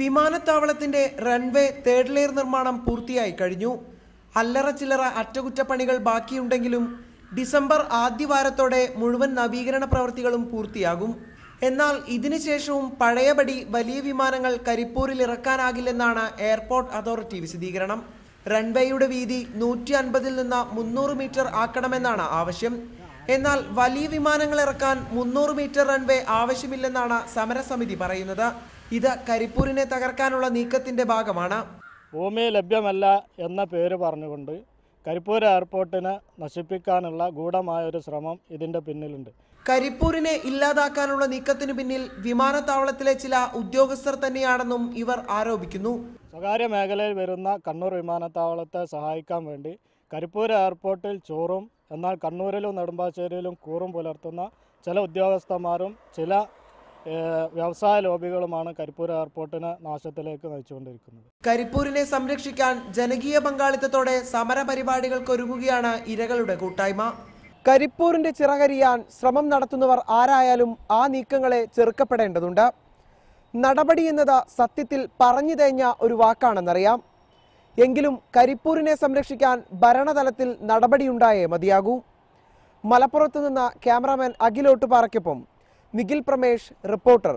വിമാനത്താവളത്തിന്റെ runway third layer നിർമ്മാണം പൂർത്തിയായി കഴിഞ്ഞു അല്ലറ ചില്ലറ അറ്റകുറ്റപ്പണികൾ ബാക്കിയുണ്ടെങ്കിലും ഡിസംബർ ആദ്യവാരത്തോടെ മുഴുവൻ നവീകരണ പ്രവൃത്തികളും പൂർത്തിയാകും എന്നാൽ ഇതിനുശേഷവും പഴയപടി വലിയ വിമാനങ്ങൾ കരിപ്പൂരിൽ ഇറക്കാനാകില്ലെന്നാണ് എയർപോർട്ട് അതോറിറ്റി വിശദീകരണം റൺവേയുടെ വീതി നൂറ്റി അൻപതിൽ നിന്ന് മുന്നൂറ് മീറ്റർ ആക്കണമെന്നാണ് ആവശ്യം എന്നാൽ വലിയ വിമാനങ്ങൾ ഇറക്കാൻ മുന്നൂറ് മീറ്റർ റൺവേ ആവശ്യമില്ലെന്നാണ് സമരസമിതി പറയുന്നത് ഇത് കരിപ്പൂരിനെ തകർക്കാനുള്ള നീക്കത്തിന്റെ ഭാഗമാണ് ഭൂമി ലഭ്യമല്ല എന്ന പേര് പറഞ്ഞുകൊണ്ട് കരിപ്പൂർ എയർപോർട്ടിനെ നശിപ്പിക്കാനുള്ള ഗൂഢമായ ഒരു ശ്രമം ഇതിന്റെ പിന്നിലുണ്ട് കരിപ്പൂരിനെ ഇല്ലാതാക്കാനുള്ള നീക്കത്തിനു പിന്നിൽ വിമാനത്താവളത്തിലെ ചില ഉദ്യോഗസ്ഥർ തന്നെയാണെന്നും ഇവർ ആരോപിക്കുന്നു സ്വകാര്യ മേഖലയിൽ വരുന്ന കണ്ണൂർ വിമാനത്താവളത്തെ സഹായിക്കാൻ വേണ്ടി കരിപ്പൂർ എയർപോർട്ടിൽ ചോറും എന്നാൽ കണ്ണൂരിലും നെടുമ്പാശ്ശേരിയിലും കൂറും പുലർത്തുന്ന ചില ഉദ്യോഗസ്ഥന്മാരും ചില വ്യവസായ ലോബികളുമാണ് കരിപ്പൂർ എയർപോർട്ടിന് നാശത്തിലേക്ക് നയിച്ചുകൊണ്ടിരിക്കുന്നത് കരിപ്പൂരിനെ സംരക്ഷിക്കാൻ ജനകീയ പങ്കാളിത്തത്തോടെ സമര പരിപാടികൾക്ക് ഒരുങ്ങുകയാണ് ഇരകളുടെ കൂട്ടായ്മ കരിപ്പൂരിന്റെ ചിറകരിയാൻ ശ്രമം നടത്തുന്നവർ ആരായാലും ആ നീക്കങ്ങളെ ചെറുക്കപ്പെടേണ്ടതുണ്ട് നടപടി എന്നത് സത്യത്തിൽ പറഞ്ഞു തേഞ്ഞ ഒരു വാക്കാണെന്നറിയാം എങ്കിലും കരിപ്പൂരിനെ സംരക്ഷിക്കാൻ ഭരണതലത്തിൽ നടപടിയുണ്ടായേ മതിയാകൂ മലപ്പുറത്തു നിന്ന് ക്യാമറാമാൻ പാറയ്ക്കൊപ്പം നിഖിൽ പ്രമേഷ് റിപ്പോർട്ടർ